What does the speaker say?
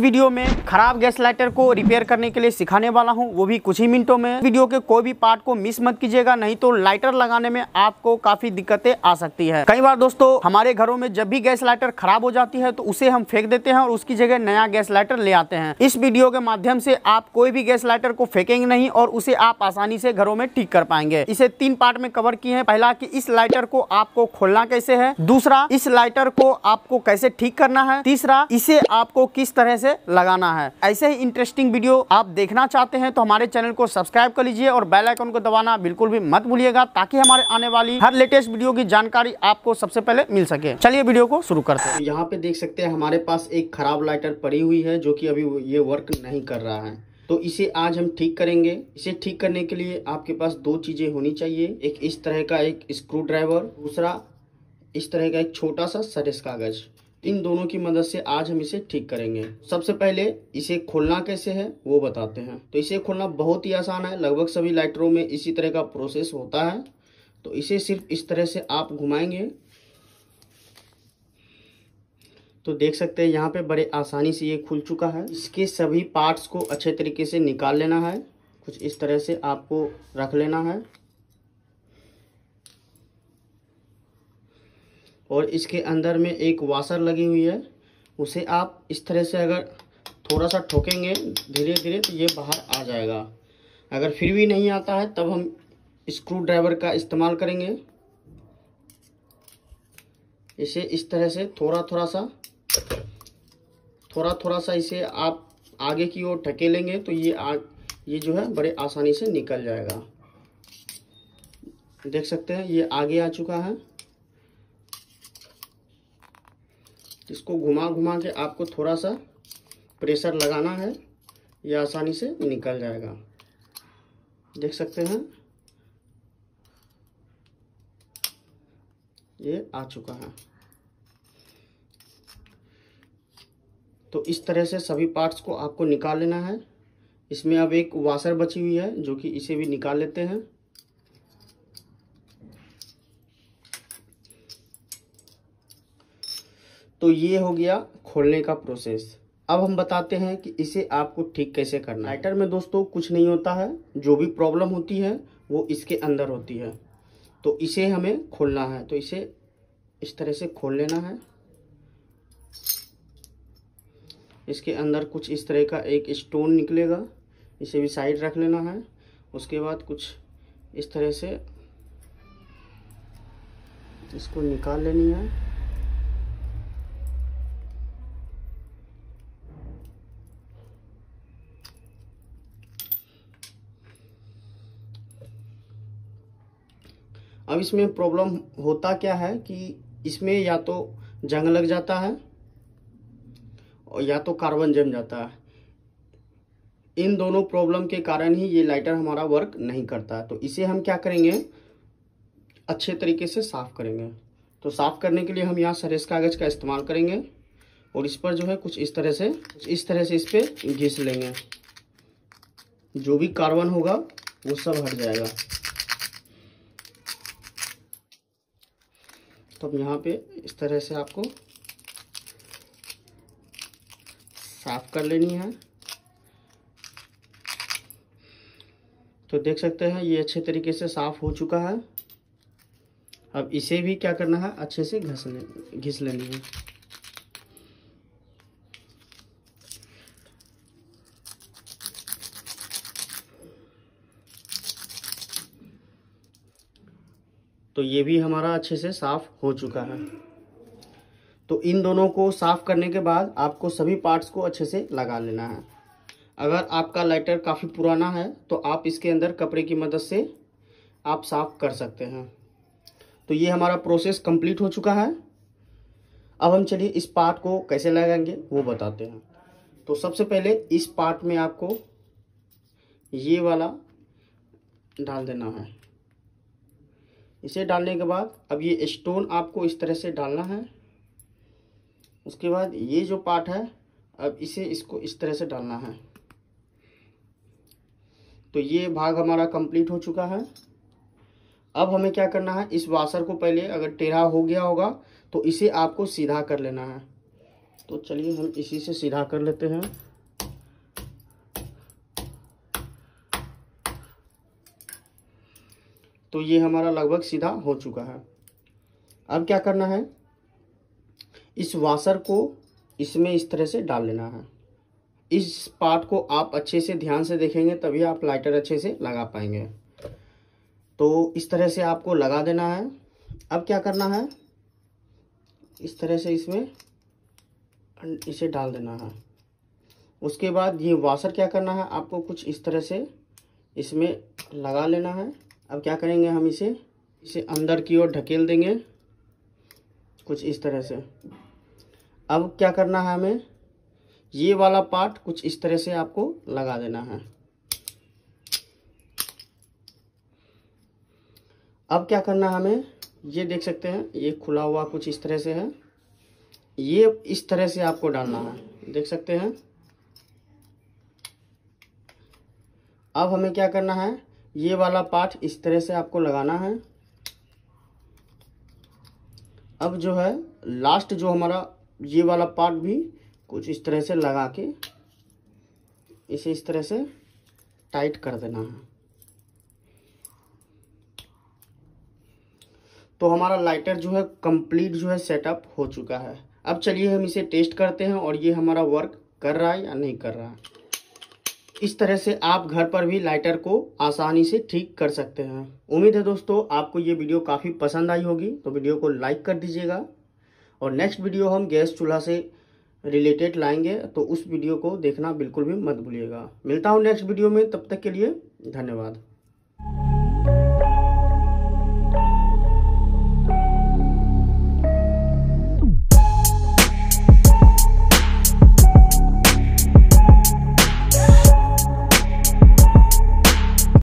video में खराब gas lighter को रिपेयर करने के लिए सिखाने वाला हूँ वो भी कुछ ही मिनटों में वीडियो के कोई भी पार्ट को मिस मत कीजिएगा नहीं तो लाइटर लगाने में आपको काफी दिक्कतें आ सकती है कई बार दोस्तों हमारे घरों में जब भी गैस लाइटर खराब हो जाती है तो उसे हम फेंक देते हैं और उसकी जगह नया गैस लाइटर ले आते हैं इस वीडियो के माध्यम से आप कोई भी गैस लाइटर को फेंकेंगे नहीं और उसे आप आसानी से घरों में ठीक कर पाएंगे इसे तीन पार्ट में कवर किए हैं पहला की इस लाइटर को आपको खोलना कैसे है दूसरा इस लाइटर को आपको कैसे ठीक करना है तीसरा इसे आपको किस तरह से से लगाना है ऐसे ही इंटरेस्टिंग वीडियो आप देखना चाहते हैं तो हमारे चैनल को सब्सक्राइब कर लीजिए और बेल आइकन को दबाना बिल्कुल भी मत भूलिएगा ताकि हमारे आने वाली हर लेटेस्ट वीडियो की जानकारी आपको सबसे पहले मिल सके चलिए वीडियो को शुरू करते हैं यहाँ पे देख सकते हैं हमारे पास एक खराब लाइटर पड़ी हुई है जो की अभी ये वर्क नहीं कर रहा है तो इसे आज हम ठीक करेंगे इसे ठीक करने के लिए आपके पास दो चीज़ें होनी चाहिए एक इस तरह का एक स्क्रू ड्राइवर दूसरा इस तरह का एक छोटा सा सरिस कागज़ इन दोनों की मदद से आज हम इसे ठीक करेंगे सबसे पहले इसे खोलना कैसे है वो बताते हैं तो इसे खोलना बहुत ही आसान है लगभग सभी लाइटरों में इसी तरह का प्रोसेस होता है तो इसे सिर्फ इस तरह से आप घुमाएंगे तो देख सकते हैं यहाँ पे बड़े आसानी से ये खुल चुका है इसके सभी पार्ट्स को अच्छे तरीके से निकाल लेना है कुछ इस तरह से आपको रख लेना है और इसके अंदर में एक वाशर लगी हुई है उसे आप इस तरह से अगर थोड़ा सा ठोकेंगे धीरे धीरे तो ये बाहर आ जाएगा अगर फिर भी नहीं आता है तब हम स्क्रू ड्राइवर का इस्तेमाल करेंगे इसे इस तरह से थोड़ा थोड़ा सा थोड़ा थोड़ा सा इसे आप आगे की ओर लेंगे तो ये आ, ये जो है बड़े आसानी से निकल जाएगा देख सकते हैं ये आगे आ चुका है इसको घुमा घुमा के आपको थोड़ा सा प्रेशर लगाना है यह आसानी से निकल जाएगा देख सकते हैं ये आ चुका है तो इस तरह से सभी पार्ट्स को आपको निकाल लेना है इसमें अब एक वाशर बची हुई है जो कि इसे भी निकाल लेते हैं तो ये हो गया खोलने का प्रोसेस अब हम बताते हैं कि इसे आपको ठीक कैसे करना लाइटर में दोस्तों कुछ नहीं होता है जो भी प्रॉब्लम होती है वो इसके अंदर होती है तो इसे हमें खोलना है तो इसे इस तरह से खोल लेना है इसके अंदर कुछ इस तरह का एक स्टोन निकलेगा इसे भी साइड रख लेना है उसके बाद कुछ इस तरह से इसको निकाल लेनी है अब इसमें प्रॉब्लम होता क्या है कि इसमें या तो जंग लग जाता है और या तो कार्बन जम जाता है इन दोनों प्रॉब्लम के कारण ही ये लाइटर हमारा वर्क नहीं करता तो इसे हम क्या करेंगे अच्छे तरीके से साफ़ करेंगे तो साफ़ करने के लिए हम यहाँ सरेस कागज़ का इस्तेमाल करेंगे और इस पर जो है कुछ इस तरह से इस तरह से इस पर घिस लेंगे जो भी कार्बन होगा वो सब हट जाएगा तो अब यहाँ पे इस तरह से आपको साफ कर लेनी है तो देख सकते हैं ये अच्छे तरीके से साफ हो चुका है अब इसे भी क्या करना है अच्छे से घस ले घिस लेनी है तो ये भी हमारा अच्छे से साफ हो चुका है तो इन दोनों को साफ करने के बाद आपको सभी पार्ट्स को अच्छे से लगा लेना है अगर आपका लाइटर काफ़ी पुराना है तो आप इसके अंदर कपड़े की मदद से आप साफ कर सकते हैं तो ये हमारा प्रोसेस कंप्लीट हो चुका है अब हम चलिए इस पार्ट को कैसे लगाएंगे वो बताते हैं तो सबसे पहले इस पार्ट में आपको ये वाला डाल देना है इसे डालने के बाद अब ये स्टोन आपको इस तरह से डालना है उसके बाद ये जो पार्ट है अब इसे इसको इस तरह से डालना है तो ये भाग हमारा कंप्लीट हो चुका है अब हमें क्या करना है इस वाशर को पहले अगर टेढ़ा हो गया होगा तो इसे आपको सीधा कर लेना है तो चलिए हम इसी से सीधा कर लेते हैं तो ये हमारा लगभग सीधा हो चुका है अब क्या करना है इस वाशर को इसमें इस तरह से डाल लेना है इस पार्ट को आप अच्छे से ध्यान से देखेंगे तभी आप लाइटर अच्छे से लगा पाएंगे तो इस तरह से आपको लगा देना है अब क्या करना है इस तरह से इसमें इसे डाल देना है उसके बाद ये वाशर क्या करना है आपको कुछ इस तरह से इसमें लगा लेना है अब क्या करेंगे हम इसे इसे अंदर की ओर ढकेल देंगे कुछ इस तरह से अब क्या करना है हमें ये वाला पार्ट कुछ इस तरह से आपको लगा देना है अब क्या करना है हमें ये देख सकते हैं ये खुला हुआ कुछ इस तरह से है ये इस तरह से आपको डालना है देख सकते हैं अब हमें क्या करना है ये वाला पार्ट इस तरह से आपको लगाना है अब जो है लास्ट जो हमारा ये वाला पार्ट भी कुछ इस तरह से लगा के इसे इस तरह से टाइट कर देना है तो हमारा लाइटर जो है कंप्लीट जो है सेटअप हो चुका है अब चलिए हम इसे टेस्ट करते हैं और ये हमारा वर्क कर रहा है या नहीं कर रहा है इस तरह से आप घर पर भी लाइटर को आसानी से ठीक कर सकते हैं उम्मीद है दोस्तों आपको ये वीडियो काफ़ी पसंद आई होगी तो वीडियो को लाइक कर दीजिएगा और नेक्स्ट वीडियो हम गैस चूल्हा से रिलेटेड लाएंगे तो उस वीडियो को देखना बिल्कुल भी मत भूलिएगा मिलता हूँ नेक्स्ट वीडियो में तब तक के लिए धन्यवाद